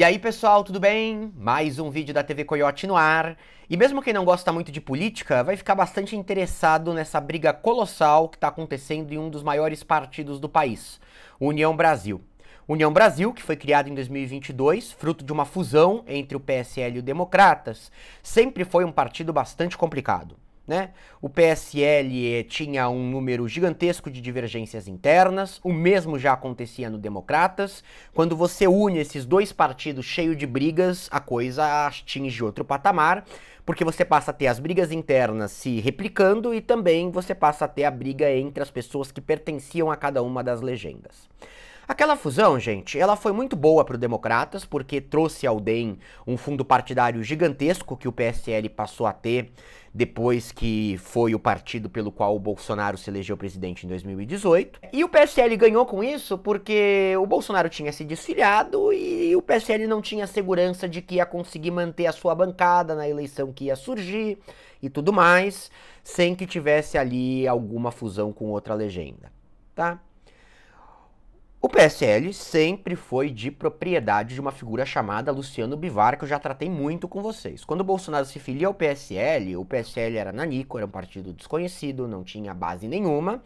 E aí pessoal, tudo bem? Mais um vídeo da TV Coyote no ar. E mesmo quem não gosta muito de política, vai ficar bastante interessado nessa briga colossal que está acontecendo em um dos maiores partidos do país, União Brasil. União Brasil, que foi criada em 2022, fruto de uma fusão entre o PSL e o Democratas, sempre foi um partido bastante complicado. Né? O PSL eh, tinha um número gigantesco de divergências internas, o mesmo já acontecia no Democratas. Quando você une esses dois partidos cheios de brigas, a coisa atinge outro patamar, porque você passa a ter as brigas internas se replicando e também você passa a ter a briga entre as pessoas que pertenciam a cada uma das legendas. Aquela fusão, gente, ela foi muito boa para o Democratas, porque trouxe ao DEM um fundo partidário gigantesco que o PSL passou a ter depois que foi o partido pelo qual o Bolsonaro se elegeu presidente em 2018. E o PSL ganhou com isso porque o Bolsonaro tinha se desfiliado e o PSL não tinha segurança de que ia conseguir manter a sua bancada na eleição que ia surgir e tudo mais, sem que tivesse ali alguma fusão com outra legenda, tá? O PSL sempre foi de propriedade de uma figura chamada Luciano Bivar, que eu já tratei muito com vocês. Quando o Bolsonaro se filia ao PSL, o PSL era nanico, era um partido desconhecido, não tinha base nenhuma,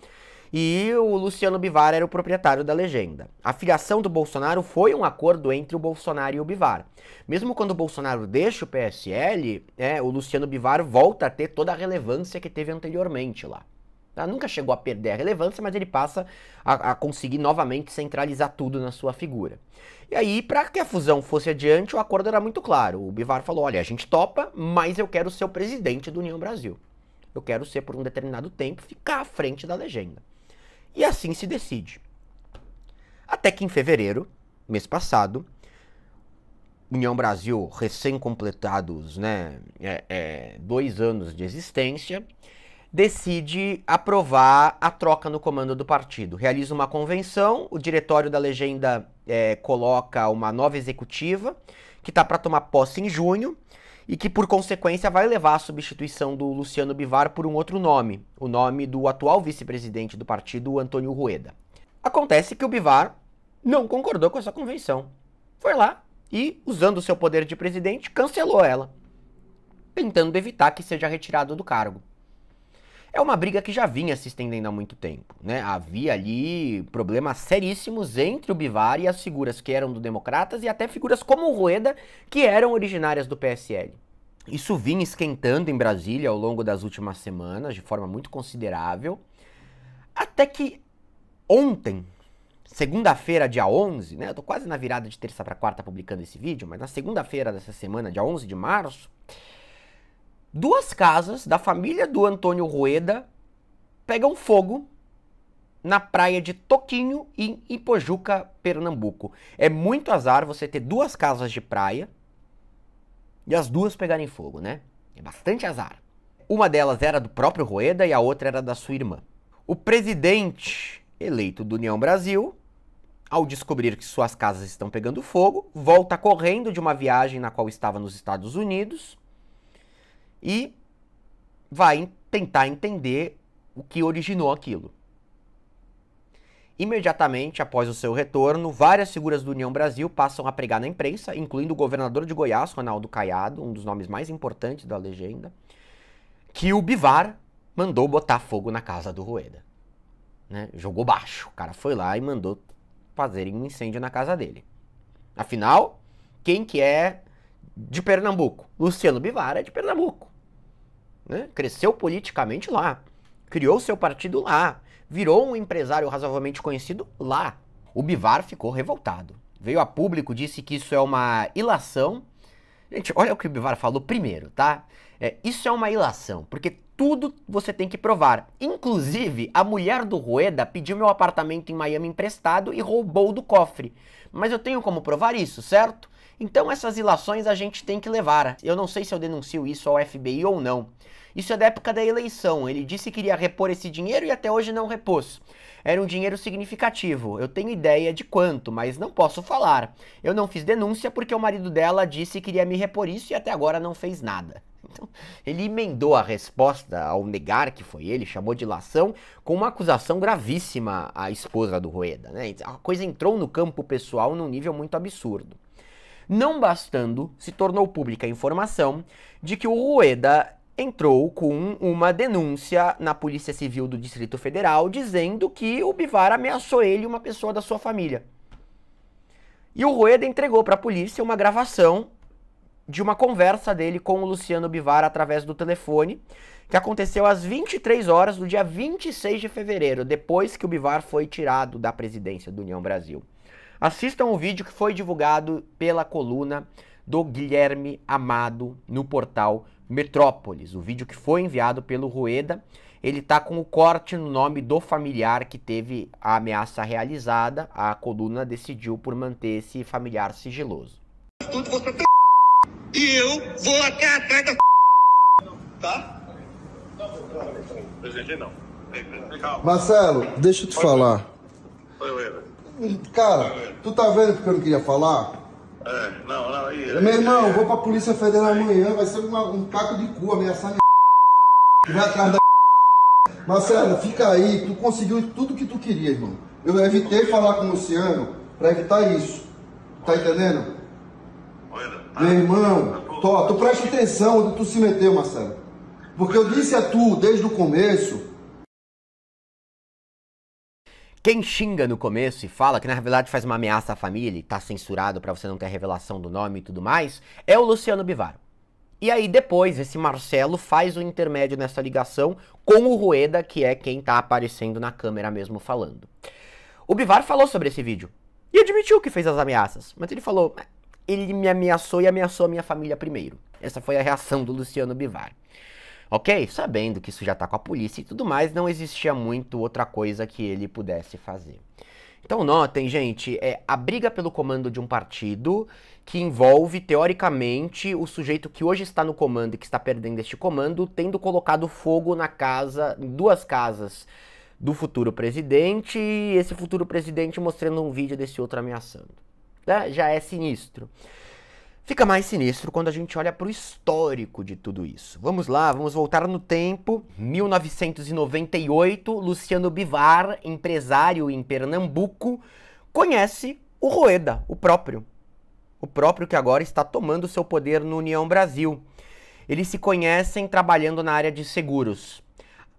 e o Luciano Bivar era o proprietário da legenda. A filiação do Bolsonaro foi um acordo entre o Bolsonaro e o Bivar. Mesmo quando o Bolsonaro deixa o PSL, é, o Luciano Bivar volta a ter toda a relevância que teve anteriormente lá. Tá? Nunca chegou a perder a relevância, mas ele passa a, a conseguir novamente centralizar tudo na sua figura. E aí, para que a fusão fosse adiante, o acordo era muito claro. O Bivar falou: olha, a gente topa, mas eu quero ser o presidente do União Brasil. Eu quero ser, por um determinado tempo, ficar à frente da legenda. E assim se decide. Até que em fevereiro, mês passado, União Brasil, recém-completados né, é, é, dois anos de existência, decide aprovar a troca no comando do partido. Realiza uma convenção, o diretório da legenda é, coloca uma nova executiva, que está para tomar posse em junho, e que, por consequência, vai levar à substituição do Luciano Bivar por um outro nome, o nome do atual vice-presidente do partido, Antônio Rueda. Acontece que o Bivar não concordou com essa convenção. Foi lá e, usando o seu poder de presidente, cancelou ela, tentando evitar que seja retirado do cargo. É uma briga que já vinha se estendendo há muito tempo. Né? Havia ali problemas seríssimos entre o Bivar e as figuras que eram do Democratas e até figuras como o Rueda, que eram originárias do PSL. Isso vinha esquentando em Brasília ao longo das últimas semanas, de forma muito considerável, até que ontem, segunda-feira, dia 11, né? Eu estou quase na virada de terça para quarta publicando esse vídeo, mas na segunda-feira dessa semana, dia 11 de março, duas casas da família do Antônio Rueda pegam fogo na praia de Toquinho, em Ipojuca, Pernambuco. É muito azar você ter duas casas de praia e as duas pegarem fogo, né? É bastante azar. Uma delas era do próprio Rueda e a outra era da sua irmã. O presidente eleito do União Brasil, ao descobrir que suas casas estão pegando fogo, volta correndo de uma viagem na qual estava nos Estados Unidos e vai tentar entender o que originou aquilo. Imediatamente após o seu retorno, várias figuras do União Brasil passam a pregar na imprensa, incluindo o governador de Goiás, Ronaldo Caiado, um dos nomes mais importantes da legenda, que o Bivar mandou botar fogo na casa do Rueda. Né? Jogou baixo. O cara foi lá e mandou fazer um incêndio na casa dele. Afinal, quem que é de Pernambuco? Luciano Bivar é de Pernambuco. Né? Cresceu politicamente lá. Criou seu partido lá. Virou um empresário razoavelmente conhecido lá. O Bivar ficou revoltado. Veio a público, disse que isso é uma ilação. Gente, olha o que o Bivar falou primeiro, tá? É, isso é uma ilação, porque tudo você tem que provar. Inclusive, a mulher do Rueda pediu meu apartamento em Miami emprestado e roubou do cofre. Mas eu tenho como provar isso, certo? Então essas ilações a gente tem que levar. Eu não sei se eu denuncio isso ao FBI ou não. Isso é da época da eleição. Ele disse que iria repor esse dinheiro e até hoje não repôs. Era um dinheiro significativo. Eu tenho ideia de quanto, mas não posso falar. Eu não fiz denúncia porque o marido dela disse que iria me repor isso e até agora não fez nada. Então, ele emendou a resposta ao negar que foi ele, chamou de lação, com uma acusação gravíssima à esposa do Rueda. Né? Então, a coisa entrou no campo pessoal num nível muito absurdo. Não bastando, se tornou pública a informação de que o Rueda entrou com uma denúncia na Polícia Civil do Distrito Federal dizendo que o Bivar ameaçou ele e uma pessoa da sua família. E o Rueda entregou para a polícia uma gravação de uma conversa dele com o Luciano Bivar através do telefone, que aconteceu às 23 horas do dia 26 de fevereiro, depois que o Bivar foi tirado da presidência do União Brasil. Assistam o vídeo que foi divulgado pela coluna do Guilherme Amado no portal Metrópolis. O vídeo que foi enviado pelo Rueda, ele tá com o corte no nome do familiar que teve a ameaça realizada. A coluna decidiu por manter esse familiar sigiloso. E eu vou até atrás da... Tá? Presidente, não. Marcelo, deixa eu te falar. Oi, Rueda. Cara, tu tá vendo porque eu não queria falar? É, não, não, aí. Meu irmão, é, vou pra Polícia Federal amanhã, vai ser uma, um caco de cu ameaçando que vai atrás da. Marcelo, fica aí, tu conseguiu tudo que tu queria, irmão. Eu evitei falar com o Luciano pra evitar isso. Tá entendendo? Tá. Meu irmão, tá tô, tu presta atenção onde tu se meteu, Marcelo. Porque eu disse a tu desde o começo quem xinga no começo e fala que na verdade faz uma ameaça à família e tá censurado para você não ter a revelação do nome e tudo mais, é o Luciano Bivar. E aí depois esse Marcelo faz o intermédio nessa ligação com o Rueda, que é quem tá aparecendo na câmera mesmo falando. O Bivar falou sobre esse vídeo e admitiu que fez as ameaças, mas ele falou: é, ele me ameaçou e ameaçou a minha família primeiro. Essa foi a reação do Luciano Bivar. Ok? Sabendo que isso já está com a polícia e tudo mais, não existia muito outra coisa que ele pudesse fazer. Então notem, gente, é a briga pelo comando de um partido que envolve, teoricamente, o sujeito que hoje está no comando e que está perdendo este comando, tendo colocado fogo na casa, em duas casas do futuro presidente, e esse futuro presidente mostrando um vídeo desse outro ameaçando. Né? Já é sinistro. Fica mais sinistro quando a gente olha para o histórico de tudo isso. Vamos lá, vamos voltar no tempo. 1998, Luciano Bivar, empresário em Pernambuco, conhece o Roeda, o próprio. O próprio que agora está tomando seu poder no União Brasil. Eles se conhecem trabalhando na área de seguros.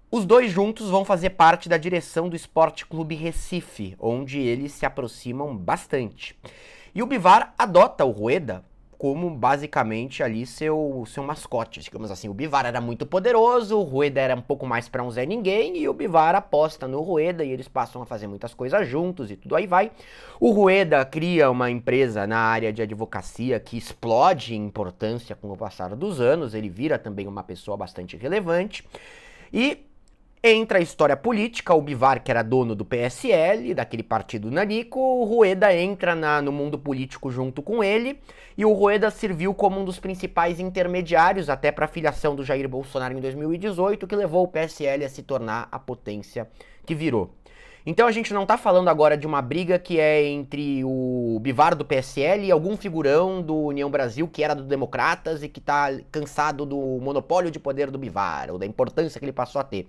Os dois juntos vão fazer parte da direção do Esporte Clube Recife, onde eles se aproximam bastante. E o Bivar adota o Rueda como basicamente ali seu, seu mascote, digamos assim. O Bivara era muito poderoso, o Rueda era um pouco mais para um Zé Ninguém, e o Bivara aposta no Rueda e eles passam a fazer muitas coisas juntos e tudo aí vai. O Rueda cria uma empresa na área de advocacia que explode em importância com o passar dos anos, ele vira também uma pessoa bastante relevante. E Entra a história política, o Bivar, que era dono do PSL, daquele partido nanico, o Rueda entra na, no mundo político junto com ele, e o Rueda serviu como um dos principais intermediários até para a filiação do Jair Bolsonaro em 2018, que levou o PSL a se tornar a potência que virou. Então a gente não está falando agora de uma briga que é entre o Bivar do PSL e algum figurão do União Brasil que era do Democratas e que está cansado do monopólio de poder do Bivar, ou da importância que ele passou a ter.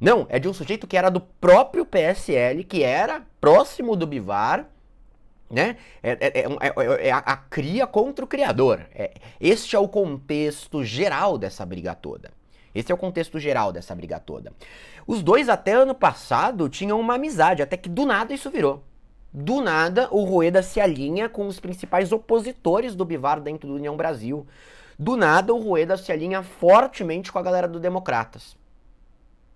Não, é de um sujeito que era do próprio PSL, que era próximo do Bivar, né? É, é, é, é a, a, cria contra o criador. este é o contexto geral dessa briga toda. Esse é o contexto geral dessa briga toda. Os dois até ano passado tinham uma amizade, até que do nada isso virou. Do nada, o Rueda se alinha com os principais opositores do Bivar dentro do União Brasil. Do nada, o Rueda se alinha fortemente com a galera do Democratas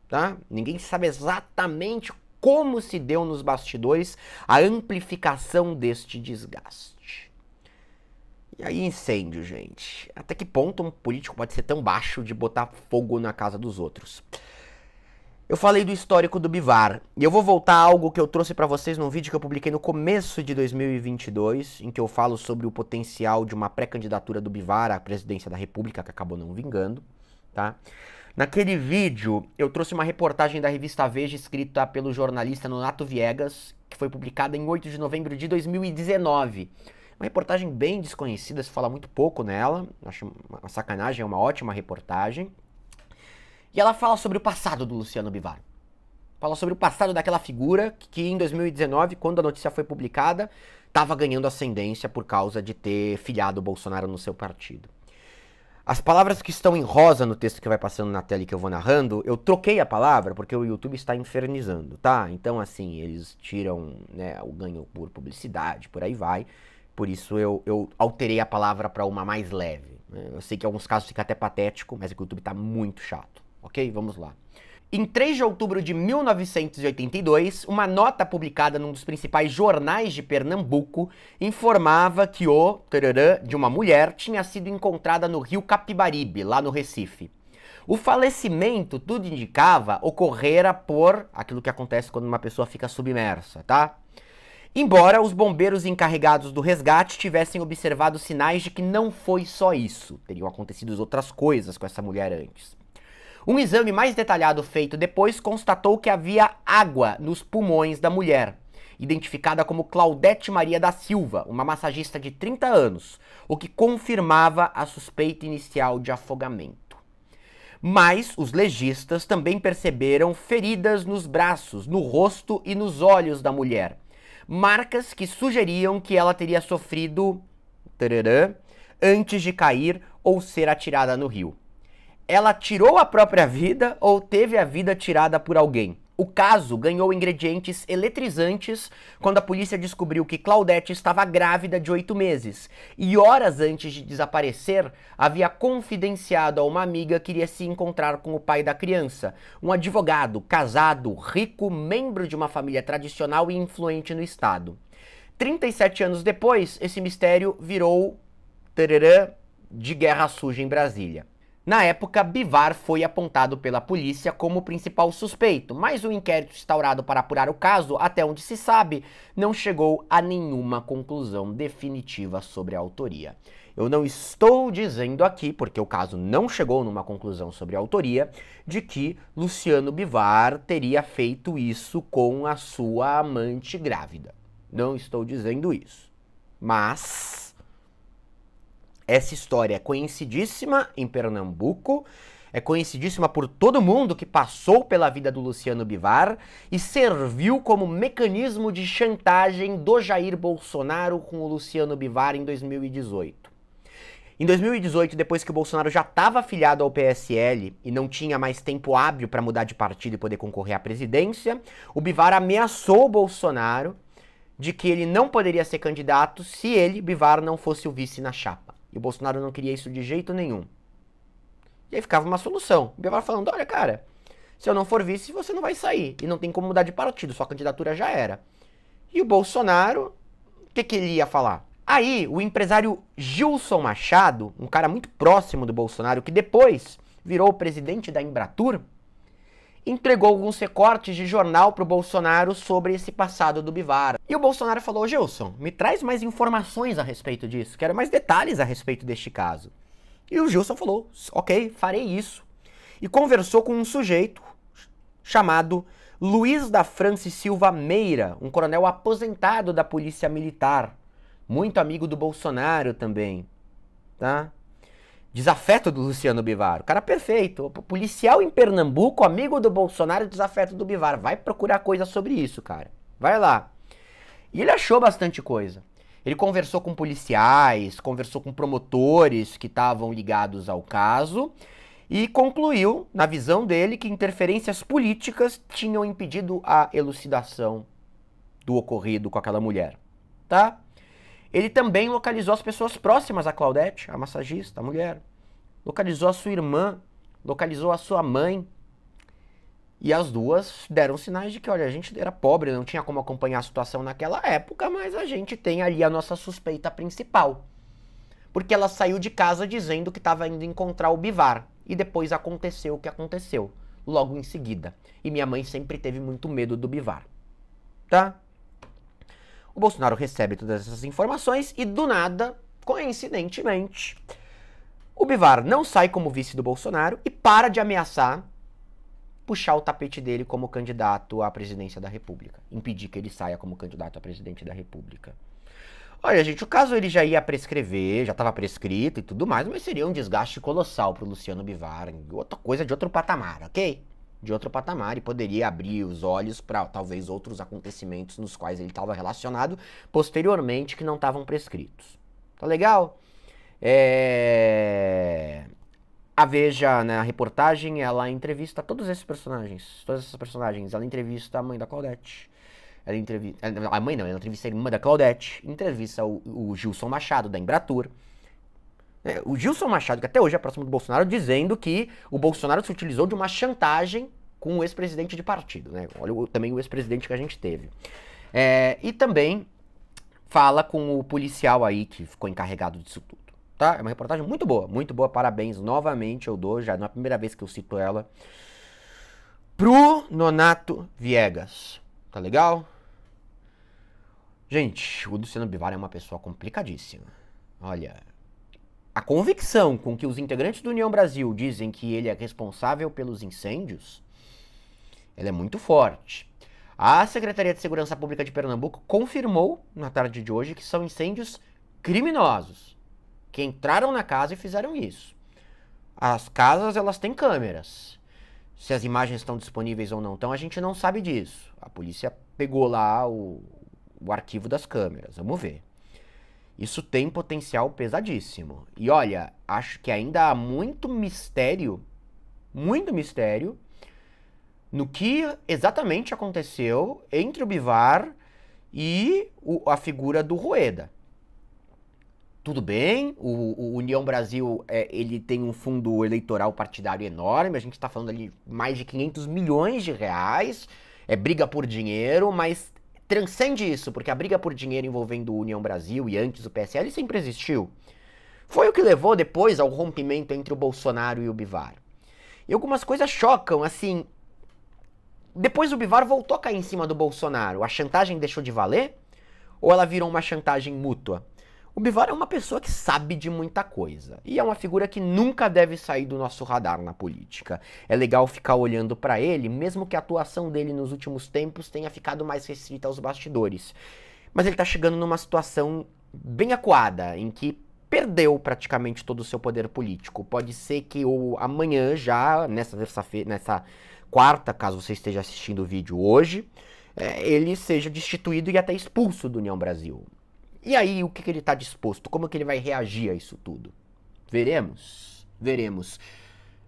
tá? Ninguém sabe exatamente como se deu nos bastidores a amplificação deste desgaste. E aí incêndio, gente. Até que ponto um político pode ser tão baixo de botar fogo na casa dos outros? Eu falei do histórico do Bivar, e eu vou voltar a algo que eu trouxe para vocês num vídeo que eu publiquei no começo de 2022, em que eu falo sobre o potencial de uma pré-candidatura do Bivar à presidência da República que acabou não vingando tá? Naquele vídeo, eu trouxe uma reportagem da revista Veja, escrita pelo jornalista Nonato Viegas, que foi publicada em 8 de novembro de 2019. Uma reportagem bem desconhecida, se fala muito pouco nela. Acho uma sacanagem, é uma ótima reportagem. E ela fala sobre o passado do Luciano Bivar. Fala sobre o passado daquela figura que em 2019, quando a notícia foi publicada, estava ganhando ascendência por causa de ter filiado o Bolsonaro no seu partido. As palavras que estão em rosa no texto que vai passando na tela e que eu vou narrando, eu troquei a palavra porque o YouTube está infernizando, tá? Então, assim, eles tiram né, o ganho por publicidade, por aí vai. Por isso eu, eu alterei a palavra para uma mais leve. Né? Eu sei que em alguns casos fica até patético, mas é que o YouTube está muito chato. Ok? Vamos lá. Em 3 de outubro de 1982, uma nota publicada num dos principais jornais de Pernambuco informava que o tarará, de uma mulher tinha sido encontrada no rio Capibaribe, lá no Recife. O falecimento, tudo indicava, ocorrera por aquilo que acontece quando uma pessoa fica submersa, tá? Embora os bombeiros encarregados do resgate tivessem observado sinais de que não foi só isso, teriam acontecido outras coisas com essa mulher antes. Um exame mais detalhado feito depois constatou que havia água nos pulmões da mulher, identificada como Claudete Maria da Silva, uma massagista de 30 anos, o que confirmava a suspeita inicial de afogamento. Mas os legistas também perceberam feridas nos braços, no rosto e nos olhos da mulher, marcas que sugeriam que ela teria sofrido tararã, antes de cair ou ser atirada no rio ela tirou a própria vida ou teve a vida tirada por alguém. O caso ganhou ingredientes eletrizantes quando a polícia descobriu que Claudete estava grávida de oito meses e, horas antes de desaparecer, havia confidenciado a uma amiga que iria se encontrar com o pai da criança, um advogado, casado, rico, membro de uma família tradicional e influente no estado. 37 anos depois, esse mistério virou tererã de guerra suja em Brasília. Na época, Bivar foi apontado pela polícia como principal suspeito, mas o inquérito instaurado para apurar o caso, até onde se sabe, não chegou a nenhuma conclusão definitiva sobre a autoria. Eu não estou dizendo aqui, porque o caso não chegou numa conclusão sobre a autoria, de que Luciano Bivar teria feito isso com a sua amante grávida. Não estou dizendo isso. Mas essa história é conhecidíssima em Pernambuco, é conhecidíssima por todo mundo que passou pela vida do Luciano Bivar e serviu como mecanismo de chantagem do Jair Bolsonaro com o Luciano Bivar em 2018. Em 2018, depois que o Bolsonaro já estava afiliado ao PSL e não tinha mais tempo hábil para mudar de partido e poder concorrer à presidência, o Bivar ameaçou o Bolsonaro de que ele não poderia ser candidato se ele, Bivar, não fosse o vice na chapa. E o Bolsonaro não queria isso de jeito nenhum. E aí ficava uma solução. O Bivar falando: olha, cara, se eu não for vice, você não vai sair. E não tem como mudar de partido, sua candidatura já era. E o Bolsonaro, o que, que ele ia falar? Aí, o empresário Gilson Machado, um cara muito próximo do Bolsonaro, que depois virou presidente da Embratur, entregou alguns recortes de jornal para o Bolsonaro sobre esse passado do Bivar. E o Bolsonaro falou: Gilson, me traz mais informações a respeito disso, quero mais detalhes a respeito deste caso. E o Gilson falou: ok, farei isso. E conversou com um sujeito chamado Luiz da Francis Silva Meira, um coronel aposentado da Polícia Militar, muito amigo do Bolsonaro também, tá? Desafeto do Luciano Bivar. O cara perfeito. Policial em Pernambuco, amigo do Bolsonaro, desafeto do Bivar. Vai procurar coisa sobre isso, cara. Vai lá. E ele achou bastante coisa. Ele conversou com policiais, conversou com promotores que estavam ligados ao caso e concluiu, na visão dele, que interferências políticas tinham impedido a elucidação do ocorrido com aquela mulher. Tá? Ele também localizou as pessoas próximas a Claudete, a massagista, a mulher. Localizou a sua irmã, localizou a sua mãe. E as duas deram sinais de que, olha, a gente era pobre, não tinha como acompanhar a situação naquela época, mas a gente tem ali a nossa suspeita principal. Porque ela saiu de casa dizendo que estava indo encontrar o Bivar. E depois aconteceu o que aconteceu, logo em seguida. E minha mãe sempre teve muito medo do Bivar. Tá? O Bolsonaro recebe todas essas informações e, do nada, coincidentemente, o Bivar não sai como vice do Bolsonaro e para de ameaçar puxar o tapete dele como candidato à presidência da República, impedir que ele saia como candidato a presidente da República. Olha, gente, o caso ele já ia prescrever, já estava prescrito e tudo mais, mas seria um desgaste colossal para o Luciano Bivar, outra coisa de outro patamar, ok? de outro patamar e poderia abrir os olhos para talvez outros acontecimentos nos quais ele estava relacionado posteriormente que não estavam prescritos. Tá legal? É... A Veja, na né, reportagem, ela entrevista todos esses personagens. Todas essas personagens. Ela entrevista a mãe da Claudette. Ela entrevista. A mãe não, ela entrevista a irmã da Claudette. Entrevista o, o Gilson Machado, da Embratur. É, o Gilson Machado, que até hoje é próximo do Bolsonaro, dizendo que o Bolsonaro se utilizou de uma chantagem com o ex-presidente de partido, né? Olha o, também o ex-presidente que a gente teve. É, e também fala com o policial aí que ficou encarregado disso tudo, tá? É uma reportagem muito boa, muito boa, parabéns novamente, eu dou, já não é a primeira vez que eu cito ela, pro Nonato Viegas, tá legal? Gente, o Luciano Bivar é uma pessoa complicadíssima, olha... A convicção com que os integrantes do União Brasil dizem que ele é responsável pelos incêndios, ela é muito forte. A Secretaria de Segurança Pública de Pernambuco confirmou na tarde de hoje que são incêndios criminosos que entraram na casa e fizeram isso. As casas elas têm câmeras. Se as imagens estão disponíveis ou não estão, a gente não sabe disso. A polícia pegou lá o, o arquivo das câmeras. Vamos ver. Isso tem potencial pesadíssimo. E olha, acho que ainda há muito mistério, muito mistério, no que exatamente aconteceu entre o Bivar e o, a figura do Rueda. Tudo bem, o, o União Brasil é, ele tem um fundo eleitoral partidário enorme, a gente está falando ali mais de 500 milhões de reais, é briga por dinheiro, mas transcende isso, porque a briga por dinheiro envolvendo o União Brasil e antes o PSL sempre existiu. Foi o que levou depois ao rompimento entre o Bolsonaro e o Bivar. E algumas coisas chocam, assim. Depois o Bivar voltou a cair em cima do Bolsonaro. A chantagem deixou de valer? Ou ela virou uma chantagem mútua? O Bivar é uma pessoa que sabe de muita coisa e é uma figura que nunca deve sair do nosso radar na política. É legal ficar olhando para ele, mesmo que a atuação dele nos últimos tempos tenha ficado mais restrita aos bastidores. Mas ele está chegando numa situação bem acuada, em que perdeu praticamente todo o seu poder político. Pode ser que o amanhã já, nessa terça-feira, nessa quarta, caso você esteja assistindo o vídeo hoje, é, ele seja destituído e até expulso do União Brasil. E aí, o que, que ele está disposto? Como que ele vai reagir a isso tudo? Veremos. Veremos.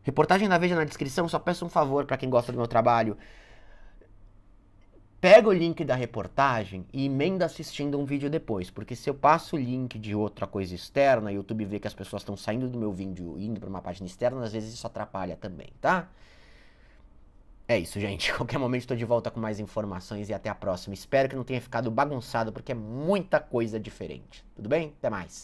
Reportagem da Veja na descrição, só peço um favor para quem gosta do meu trabalho. Pega o link da reportagem e emenda assistindo um vídeo depois, porque se eu passo o link de outra coisa externa e o YouTube vê que as pessoas estão saindo do meu vídeo e indo para uma página externa, às vezes isso atrapalha também, tá? É isso, gente. Qualquer momento estou de volta com mais informações e até a próxima. Espero que não tenha ficado bagunçado, porque é muita coisa diferente. Tudo bem? Até mais.